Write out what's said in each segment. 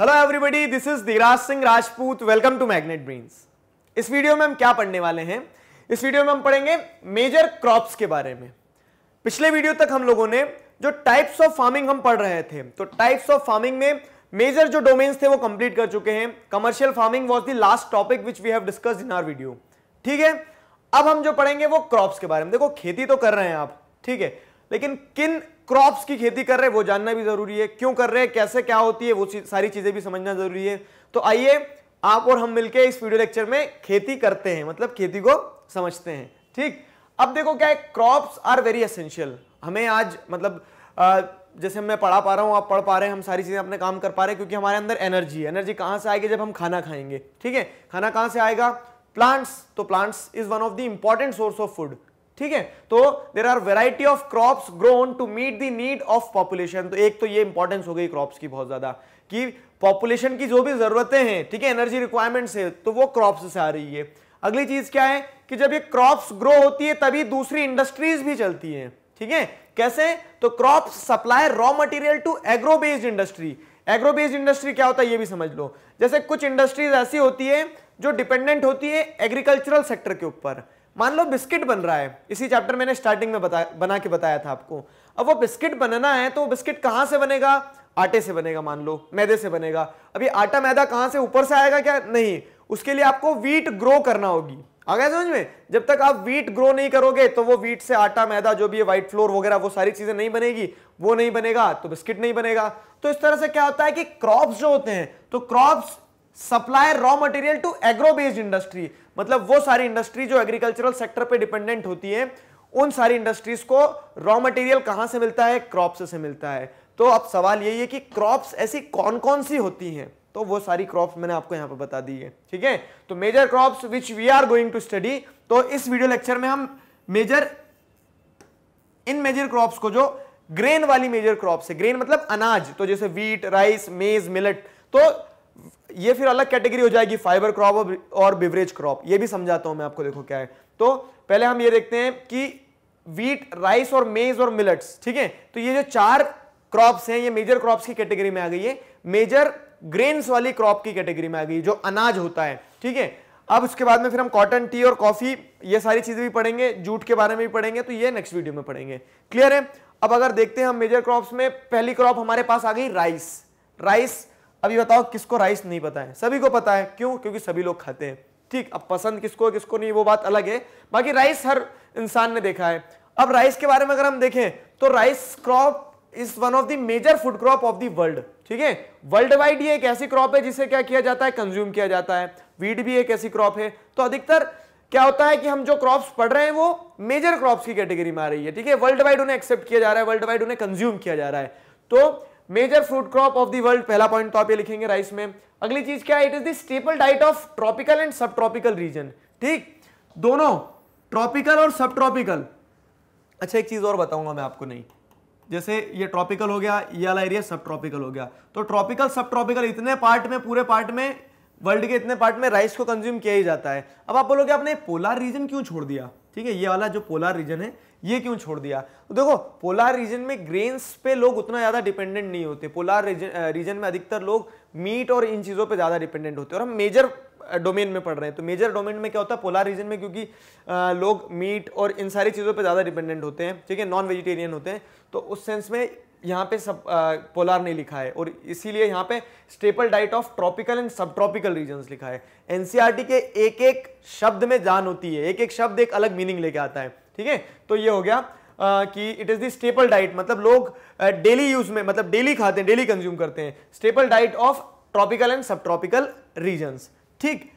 hello everybody this is Dheeraj Singh Rajput welcome to magnet brains इस video में हम क्या पढ़ने वाले हैं इस वीडियो में हम पढ़ेंगे मेजर क्रॉप्स के बारे में पिछले वीडियो तक हम लोगों ने जो टाइप्स ऑफ फार्मिंग हम पढ़ रहे थे तो टाइप्स ऑफ फार्मिंग में मेजर जो डोमेन्स थे वो कंप्लीट कर चुके हैं commercial farming was the last topic which we have discuss in our video ठीक है अब हम जो पढ़ेंगे वो क्रॉप्स के बारे में देखो खेती तो कर रहे हैं आप ठीक है लेकिन किन क्रॉप्स की खेती कर रहे हैं वो जानना भी जरूरी है क्यों कर रहे हैं कैसे क्या होती है वो सारी चीजें भी समझना जरूरी है तो आइए आप और हम मिलके इस वीडियो लेक्चर में खेती करते हैं मतलब खेती को समझते हैं ठीक अब देखो क्या है क्रॉप्स आर वेरी असेंशियल हमें आज मतलब आ, जैसे मैं पढ़ा पा रहा हूँ आप पढ़ पा रहे हैं हम सारी चीज़ें अपने काम कर पा रहे हैं क्योंकि हमारे अंदर एनर्जी है एनर्जी कहाँ से आएगी जब हम खाना खाएंगे ठीक है खाना कहाँ से आएगा प्लांट्स तो plants is one of the important source of food ठीक है तो there are variety of crop grown to meet the need of population तो एक तो ये इंपॉर्टेंस हो गई क्रॉप्स की बहुत ज्यादा कि पॉपुलेशन की जो भी जरूरतें हैं ठीक है एनर्जी रिक्वायरमेंट है तो वो क्रॉप से आ रही है अगली चीज क्या है कि जब ये क्रॉप्स ग्रो होती है तभी दूसरी इंडस्ट्रीज भी चलती हैं ठीक है कैसे तो crop supply raw material to agro based industry agro based industry क्या होता है ये भी समझ लो जैसे कुछ इंडस्ट्रीज ऐसी होती है जो डिपेंडेंट होती है एग्रीकल्चरल सेक्टर के ऊपर मान लो बिस्किट बन रहा है इसी चैप्टर मैंने स्टार्टिंग में बता बना के बताया था आपको अब वो बिस्किट बनाना है तो बिस्किट कहाँ से बनेगा आटे से बनेगा मान लो मैदे से बनेगा अब ये आटा मैदा कहाँ से ऊपर से आएगा क्या नहीं उसके लिए आपको वीट ग्रो करना होगी आ गया समझ में जब तक आप वीट ग्रो नहीं करोगे तो वो वीट से आटा मैदा जो भी है व्हाइट फ्लोर वगैरह वो सारी चीजें नहीं बनेगी वो नहीं बनेगा तो बिस्किट नहीं बनेगा तो इस तरह से क्या होता है कि क्रॉप्स जो होते हैं तो crops supply raw material to agro based industry मतलब वो सारी इंडस्ट्री जो एग्रीकल्चरल सेक्टर पे डिपेंडेंट होती है उन सारी इंडस्ट्रीज को रॉ मटेरियल कहां से मिलता है क्रॉप्स से मिलता है तो अब सवाल यही है कि क्रॉप्स ऐसी कौन कौन सी होती हैं तो वो सारी क्रॉप्स मैंने आपको यहां पर बता दी है ठीक है तो major crops which we are going to study तो इस वीडियो लेक्चर में हम मेजर इन मेजर क्रॉप्स को जो ग्रेन वाली मेजर क्रॉप्स है ग्रेन मतलब अनाज तो जैसे वीट राइस मेज मिलट तो ये फिर अलग कैटेगरी हो जाएगी फाइबर क्रॉप और बिवरेज क्रॉप ये भी समझाता हूं मैं आपको देखो क्या है तो पहले हम ये देखते हैं कि वीट राइस और मेज और मिलट्स ठीक है तो ये जो चार क्रॉप्स हैं ये मेजर क्रॉप्स की कैटेगरी में आ गई है मेजर ग्रेन्स वाली क्रॉप की कैटेगरी में आ गई जो अनाज होता है ठीक है अब उसके बाद में फिर हम कॉटन टी और कॉफी ये सारी चीजें भी पढ़ेंगे जूट के बारे में भी पढ़ेंगे तो ये नेक्स्ट वीडियो में पढ़ेंगे क्लियर है अब अगर देखते हैं हम मेजर क्रॉप्स में पहली क्रॉप हमारे पास आ गई राइस राइस अभी बताओ किसको राइस नहीं पता है सभी को पता है क्यों क्योंकि सभी लोग खाते हैं ठीक अब पसंद किसको है किसको नहीं वो बात अलग है बाकी राइस हर इंसान ने देखा है अब राइस के बारे में अगर हम देखें तो rice crop is one of the major food crop of the world ठीक है वर्ल्ड वाइड ये एक ऐसी क्रॉप है जिसे क्या किया जाता है कंज्यूम किया जाता है वीट भी एक ऐसी क्रॉप है तो अधिकतर क्या होता है कि हम जो क्रॉप्स पढ़ रहे हैं वो मेजर क्रॉप्स की कैटेगरी में आ रही है ठीक है वर्ल्ड वाइड उन्हें एक्सेप्ट किया जा रहा है वर्ल्ड वाइड उन्हें कंज्यूम किया जा रहा है तो major fruit crop of the world पहला पॉइंट तो आप ये लिखेंगे राइस में अगली चीज क्या है it is the staple diet of tropical and sub tropical region ठीक दोनों ट्रॉपिकल और सब ट्रॉपिकल अच्छा एक चीज और बताऊंगा मैं आपको नहीं जैसे ये ट्रॉपिकल हो गया ये वाला एरिया सब ट्रॉपिकल हो गया तो ट्रॉपिकल सब ट्रॉपिकल इतने पार्ट में पूरे पार्ट में वर्ल्ड के इतने पार्ट में राइस को कंज्यूम किया ही जाता है अब आप बोलोगे आपने पोलार रीजन क्यों छोड़ दिया ठीक है ये वाला जो पोलार रीजन है ये क्यों छोड़ दिया तो देखो पोलार रीजन में ग्रेन्स पे लोग उतना ज़्यादा डिपेंडेंट नहीं होते पोलर रीजन रीजन में अधिकतर लोग मीट और इन चीज़ों पे ज़्यादा डिपेंडेंट होते हैं और हम मेजर डोमेन में पढ़ रहे हैं तो मेजर डोमेन में क्या होता है पोलार रीजन में क्योंकि आ, लोग मीट और इन सारी चीज़ों पर ज़्यादा डिपेंडेंट होते हैं ठीक है नॉन वेजिटेरियन होते हैं तो उस सेंस में यहाँ पे सब पोलार नहीं लिखा है और इसीलिए यहाँ पे staple diet of tropical and sub tropical region लिखा है एनसीआरटी e के एक एक शब्द में जान होती है एक एक शब्द एक अलग मीनिंग लेके आता है ठीक है तो ये हो गया आ, कि इट इज़ स्टेपल डाइट मतलब लोग डेली यूज में मतलब डेली खाते हैं डेली कंज्यूम करते हैं staple diet of tropical and sub tropical regions ठीक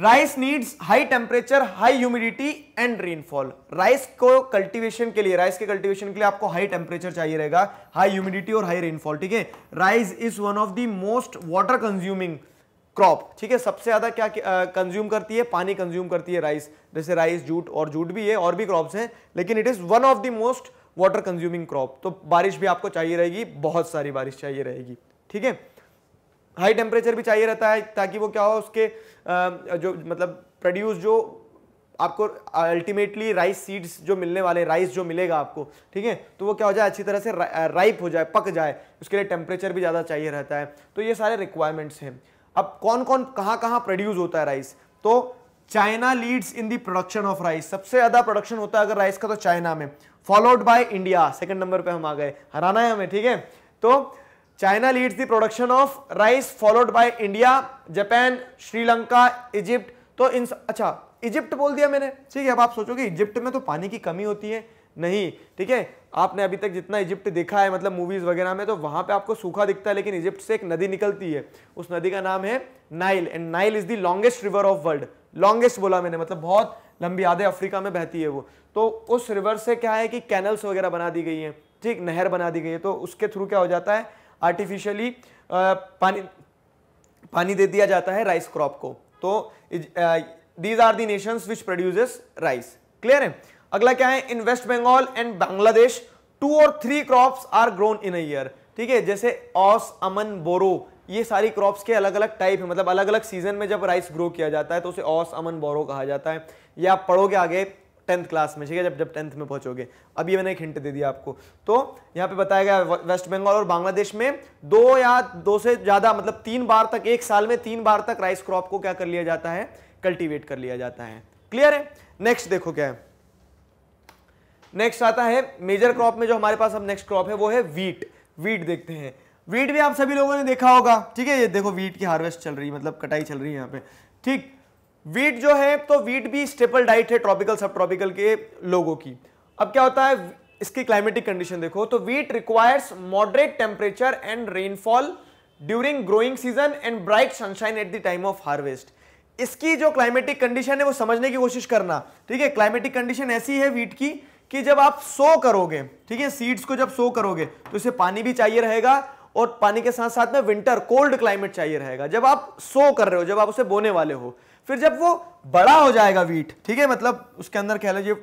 rice needs high temperature high humidity and rainfall rice को कल्टीवेशन के लिए राइस के कल्टीवेशन के लिए आपको हाई टेम्परेचर चाहिए रहेगा हाई ह्यूमिडिटी और हाई रेनफॉल ठीक है rice is one of the most water consuming crop ठीक है सबसे ज्यादा क्या कंज्यूम करती है पानी कंज्यूम करती है राइस जैसे राइस जूट और जूट भी है और भी क्रॉप्स हैं लेकिन it is one of the most water consuming crop तो बारिश भी आपको चाहिए रहेगी बहुत सारी बारिश चाहिए रहेगी ठीक है हाई टेम्परेचर भी चाहिए रहता है ताकि वो क्या हो उसके जो मतलब प्रोड्यूस जो आपको अल्टीमेटली राइस सीड्स जो मिलने वाले राइस जो मिलेगा आपको ठीक है तो वो क्या हो जाए अच्छी तरह से रा, राइप हो जाए पक जाए उसके लिए टेम्परेचर भी ज़्यादा चाहिए रहता है तो ये सारे रिक्वायरमेंट्स हैं अब कौन कौन कहाँ कहाँ प्रोड्यूस होता है राइस तो China leads in the production of rice सबसे ज़्यादा प्रोडक्शन होता है अगर राइस का तो चाइना में followed by India second number पे हम आ गए हराना है हमें ठीक है तो China leads the production of rice followed by India Japan Sri Lanka Egypt तो इन अच्छा इजिप्ट बोल दिया मैंने ठीक है अब आप सोचोगे इजिप्ट में तो पानी की कमी होती है नहीं ठीक है आपने अभी तक जितना इजिप्ट देखा है मतलब मूवीज वगैरह में तो वहां पे आपको सूखा दिखता है लेकिन इजिप्ट से एक नदी निकलती है उस नदी का नाम है Nile and Nile is the longest river of world longest बोला मैंने मतलब बहुत लंबी आधे अफ्रीका में बहती है वो तो उस रिवर से क्या है कि कैनल्स वगैरह बना दी गई है ठीक नहर बना दी गई है तो उसके थ्रू क्या हो जाता है आर्टिफिशियली पानी पानी दे दिया जाता है राइस क्रॉप को तो these are the nation which produces rice clear है अगला क्या है in West Bengal and Bangladesh two और three crops are grown in year ठीक है जैसे ऑस अमन बोरो ये सारी क्रॉप्स के अलग अलग टाइप है मतलब अलग अलग सीजन में जब राइस ग्रो किया जाता है तो उसे ऑस अमन बोरो कहा जाता है या आप पढ़ोगे आगे टेंथ क्लास में ठीक है जब जब टेंथ में पहुंचोगे अभी मैंने एक हिंट दे दिया आपको तो यहाँ पे बताया गया वेस्ट बंगाल और बांग्लादेश में दो या दो से ज़्यादा मतलब तीन बार तक एक साल में तीन बार तक राइस क्रॉप को क्या कर लिया जाता है कल्टीवेट कर लिया जाता है क्लियर है नेक्स्ट देखो क्या है नेक्स्ट आता है मेजर क्रॉप में जो हमारे पास अब नेक्स्ट क्रॉप है वो है वीट वीट देखते हैं वीट भी आप सभी लोगों ने देखा होगा ठीक है ये देखो वीट की हार्वेस्ट चल रही है मतलब कटाई चल रही है यहाँ पे ठीक वीट जो है तो वीट भी स्टेपल डाइट है ट्रॉपिकल सब ट्रॉपिकल के लोगों की अब क्या होता है इसकी क्लाइमेटिक कंडीशन देखो तो wheat requires moderate temperature and rainfall during growing season and bright sunshine at the time of harvest इसकी जो क्लाइमेटिक कंडीशन है वो समझने की कोशिश करना ठीक है क्लाइमेटिक कंडीशन ऐसी है वीट की कि जब आप सो करोगे ठीक है सीड्स को जब सो करोगे तो इसे पानी भी चाहिए रहेगा और पानी के साथ साथ में विंटर कोल्ड क्लाइमेट चाहिए रहेगा जब आप सो कर रहे हो जब आप उसे बोने वाले हो फिर जब वो बड़ा हो जाएगा वीट ठीक है मतलब उसके अंदर कह लीजिए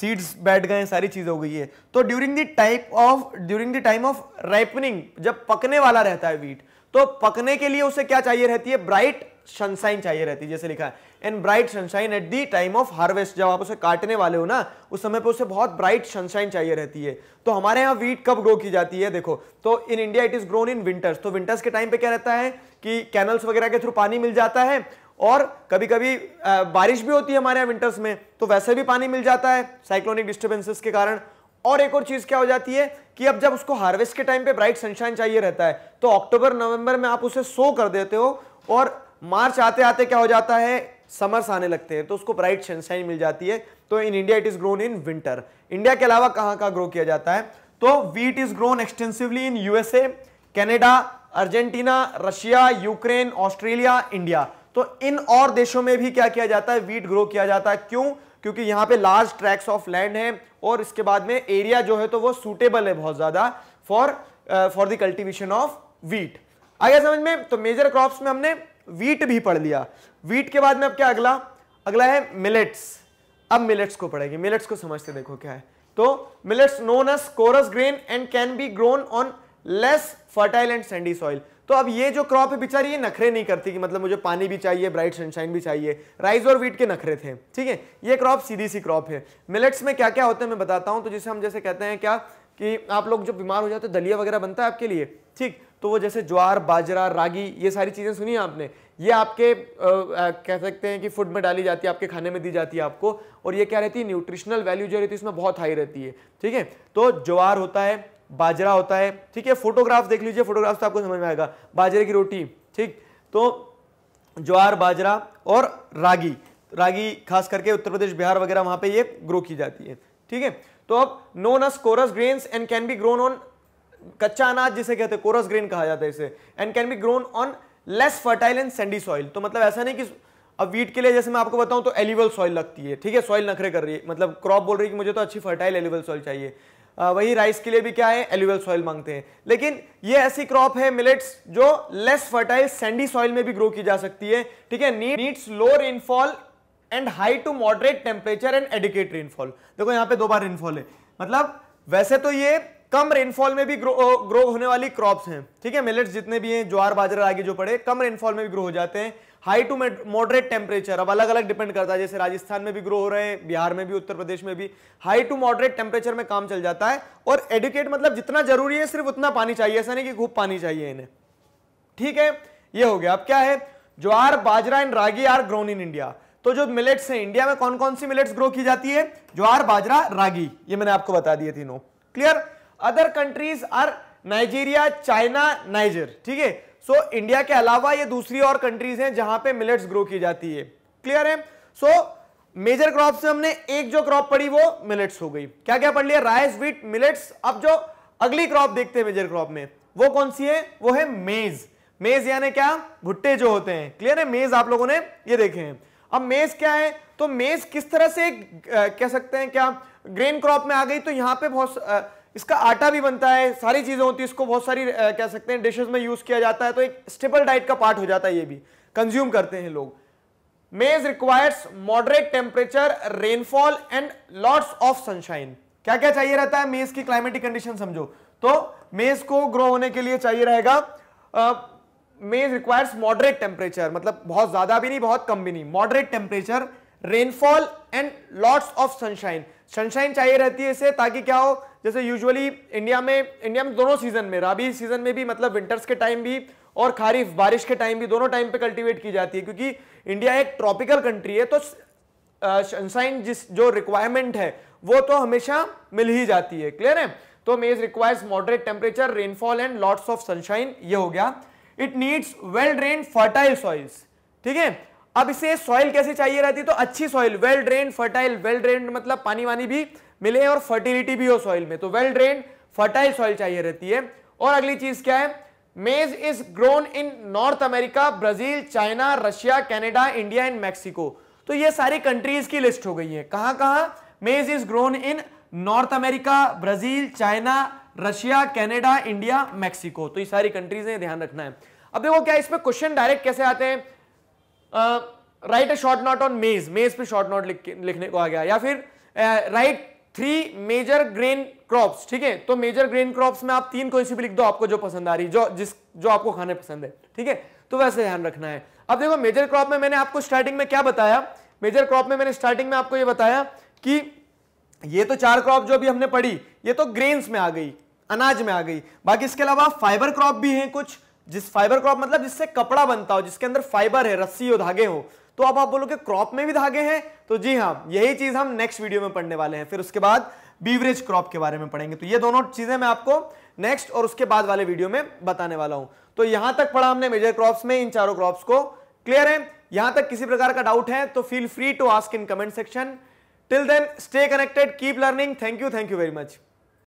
सीड्स बैठ गए सारी चीज़ हो गई है तो during the type of during the time of ripening जब पकने वाला रहता है वीट तो पकने के लिए उसे क्या चाहिए रहती है ब्राइट सनशाइन चाहिए रहती है जैसे लिखा है and bright sunshine at the time of harvest जब आप उसे काटने वाले हो ना उस समय पे उसे बहुत ब्राइट सनशाइन चाहिए रहती है तो हमारे यहाँ वीट कब ग्रो की जाती है देखो तो in India it is grown in winters तो विंटर्स के टाइम पे क्या रहता है कि कैनल्स वगैरह के थ्रू पानी मिल जाता है और कभी कभी बारिश भी होती है हमारे यहाँ विंटर्स में तो वैसे भी पानी मिल जाता है साइक्लोनिक डिस्टर्बेंसेस के कारण और एक और चीज़ क्या हो जाती है कि अब जब उसको हार्वेस्ट के टाइम पे ब्राइट सनशाइन चाहिए रहता है तो अक्टूबर नवंबर में आप उसे सो कर देते हो और मार्च आते आते क्या हो जाता है समर्स आने लगते हैं तो उसको ब्राइट सनशाइन मिल जाती है तो in India it is grown in winter India के अलावा कहाँ कहाँ ग्रो किया जाता है तो wheat is grown extensively in USA Canada Argentina Russia Ukraine Australia India तो इन और देशों में भी क्या किया जाता है वीट ग्रो किया जाता है क्यों क्योंकि यहां पे लार्ज ट्रैक्स ऑफ लैंड है और इसके बाद में एरिया जो है तो वो सूटेबल है बहुत ज्यादा for for the cultivation of wheat आगे समझ में तो मेजर क्रॉप्स में हमने वीट भी पढ़ लिया वीट के बाद में अब क्या अगला अगला है मिलेट्स अब मिलेट्स को पढ़ेंगे मिलेट्स को समझते देखो क्या है तो millets known as coarse grain and can be grown on less fertile and sandy soil तो अब ये जो क्रॉप है बेचारी ये नखरे नहीं करती कि मतलब मुझे पानी भी चाहिए ब्राइट सनशाइन भी चाहिए राइस और वीट के नखरे थे ठीक है ये क्रॉप सीधी सी क्रॉप है मिलेट्स में क्या क्या होते हैं मैं बताता हूं तो जिसे हम जैसे कहते हैं क्या कि आप लोग जो बीमार हो जाते हैं दलिया वगैरह बनता है आपके लिए ठीक तो वो जैसे ज्वार बाजरा रागी ये सारी चीज़ें सुनी आपने ये आपके आ, कह सकते हैं कि फूड में डाली जाती है आपके खाने में दी जाती है आपको और ये क्या रहती है न्यूट्रिशनल वैल्यू जो रहती है इसमें बहुत हाई रहती है ठीक है तो ज्वार होता है बाजरा होता है ठीक है फोटोग्राफ देख लीजिए फोटोग्राफ तो आपको समझ में आएगा बाजरे की रोटी ठीक तो ज्वार बाजरा और रागी रागी खास करके उत्तर प्रदेश बिहार वगैरह वहां पे ये ग्रो की जाती है ठीक है तो अब known as coarse grain and can be grown on कच्चा अनाज जिसे कहते हैं कोरस ग्रेन कहा जाता है इसे and can be grown on less fertile and sandy soil तो मतलब ऐसा नहीं कि अब वीट के लिए जैसे मैं आपको बताऊं तो एलिवल सॉइल लगती है ठीक है सॉइल नखरे कर रही है मतलब क्रॉप बोल रही है कि मुझे तो अच्छी फर्टाइल एलिवल सॉइल चाहिए वही राइस के लिए भी क्या है एल्यूवल सॉइल मांगते हैं लेकिन ये ऐसी क्रॉप है मिलेट्स जो लेस फर्टाइल सैंडी सॉइल में भी ग्रो की जा सकती है ठीक है needs low rainfall and high to moderate temperature and adequate rainfall देखो यहां पे दो बार रेनफॉल है मतलब वैसे तो ये कम रेनफॉल में भी ग्रो ग्रो होने वाली क्रॉप्स हैं ठीक है मिलेट्स जितने भी हैं ज्वार बाजरा आगे जो पड़े कम रेनफॉल में भी ग्रो हो जाते हैं हाई टू मॉडरेट टेम्परेचर अब अलग अलग डिपेंड करता है जैसे राजस्थान में भी ग्रो हो रहे हैं बिहार में भी उत्तर प्रदेश में भी हाई टू मॉडरेट टेम्परेचर में काम चल जाता है और एडुकेट मतलब जितना जरूरी है सिर्फ उतना पानी चाहिए ऐसा नहीं कि खूब पानी चाहिए इन्हें ठीक है ये हो गया अब क्या है jowar bajra and ragi are grown in India तो जो मिलेट्स हैं इंडिया में कौन कौन सी मिलेट्स ग्रो की जाती है ज्वार बाजरा रागी ये मैंने आपको बता दिए तीनों clear other countries are Nigeria China Niger ठीक है सो इंडिया के अलावा ये दूसरी और कंट्रीज हैं जहां पे मिलेट्स ग्रो की जाती है क्लियर है सो मेजर क्रॉप से हमने एक जो क्रॉप पढ़ी वो मिलेट्स हो गई क्या क्या पढ़ लिया राइस व्हीट मिलेट्स अब जो अगली क्रॉप देखते हैं मेजर क्रॉप में वो कौन सी है वो है मेज मेज यानी क्या भुट्टे जो होते हैं क्लियर है मेज आप लोगों ने ये देखे हैं अब मेज क्या है तो मेज किस तरह से कह सकते हैं क्या ग्रेन क्रॉप में आ गई तो यहां पे बहुत इसका आटा भी बनता है सारी चीज़ें होती है इसको बहुत सारी आ, कह सकते हैं डिशेज में यूज़ किया जाता है तो एक स्टेबल डाइट का पार्ट हो जाता है ये भी कंज्यूम करते हैं लोग maize requires moderate temperature rainfall and lots of sunshine क्या क्या चाहिए रहता है मेज की क्लाइमेटिक कंडीशन समझो तो मेज को ग्रो होने के लिए चाहिए रहेगा मेज रिक्वायर्स मॉडरेट टेम्परेचर मतलब बहुत ज्यादा भी नहीं बहुत कम भी नहीं moderate temperature rainfall and lots of sunshine sunshine चाहिए रहती है इसे ताकि क्या हो जैसे यूजुअली इंडिया में इंडिया में दोनों सीजन में राबी सीजन में भी मतलब विंटर्स के टाइम भी और खारीफ बारिश के टाइम भी दोनों टाइम पे कल्टीवेट की जाती है क्योंकि इंडिया एक ट्रॉपिकल कंट्री है तो सनसाइन जिस जो रिक्वायरमेंट है वो तो हमेशा मिल ही जाती है क्लियर है तो maize requires moderate temperature rainfall and lots of sunshine ये हो गया it needs well drain fertile soils ठीक है अब इसे सॉइल कैसे चाहिए रहती तो अच्छी soil well drain fertile well drain मतलब पानी वानी भी मिले और फर्टिलिटी भी हो सॉइल में तो वेल ड्रेन फर्टाइल सॉइल चाहिए रहती है और अगली चीज क्या है maize is grown in North America Brazil China Russia Canada India and Mexico तो ये सारी कंट्रीज की लिस्ट हो गई है कहां कहां maize is grown in North America Brazil China Russia Canada India Mexico तो ये सारी कंट्रीज ने ध्यान रखना है अब देखो क्या इसमें क्वेश्चन डायरेक्ट कैसे आते हैं write a short note on maize maize पे शॉर्ट नॉट लिखने को आ गया या फिर right three major grain crops ठीक है तो मेजर ग्रेन क्रॉप्स में आप तीन कोई सी भी लिख दो आपको जो पसंद आ रही जो जिस जो आपको खाने पसंद है ठीक है तो वैसे ध्यान रखना है अब देखो मेजर क्रॉप में मैंने आपको स्टार्टिंग में क्या बताया मेजर क्रॉप में मैंने स्टार्टिंग में आपको ये बताया कि ये तो चार क्रॉप जो अभी हमने पढ़ी ये तो ग्रेन्स में आ गई अनाज में आ गई बाकी इसके अलावा फाइबर क्रॉप भी है कुछ जिस फाइबर क्रॉप मतलब जिससे कपड़ा बनता हो जिसके अंदर फाइबर है रस्सी हो धागे हो तो अब आप बोलोगे क्रॉप में भी धागे हैं तो जी हाँ यही चीज हम नेक्स्ट वीडियो में पढ़ने वाले हैं फिर उसके बाद बीवरेज क्रॉप के बारे में पढ़ेंगे तो ये दोनों चीजें मैं आपको नेक्स्ट और उसके बाद वाले वीडियो में बताने वाला हूं तो यहां तक पढ़ा हमने मेजर क्रॉप्स में इन चारों क्रॉप्स को क्लियर है यहां तक किसी प्रकार का डाउट है तो feel free to ask in comment section till then stay connected keep learning thank you thank you very much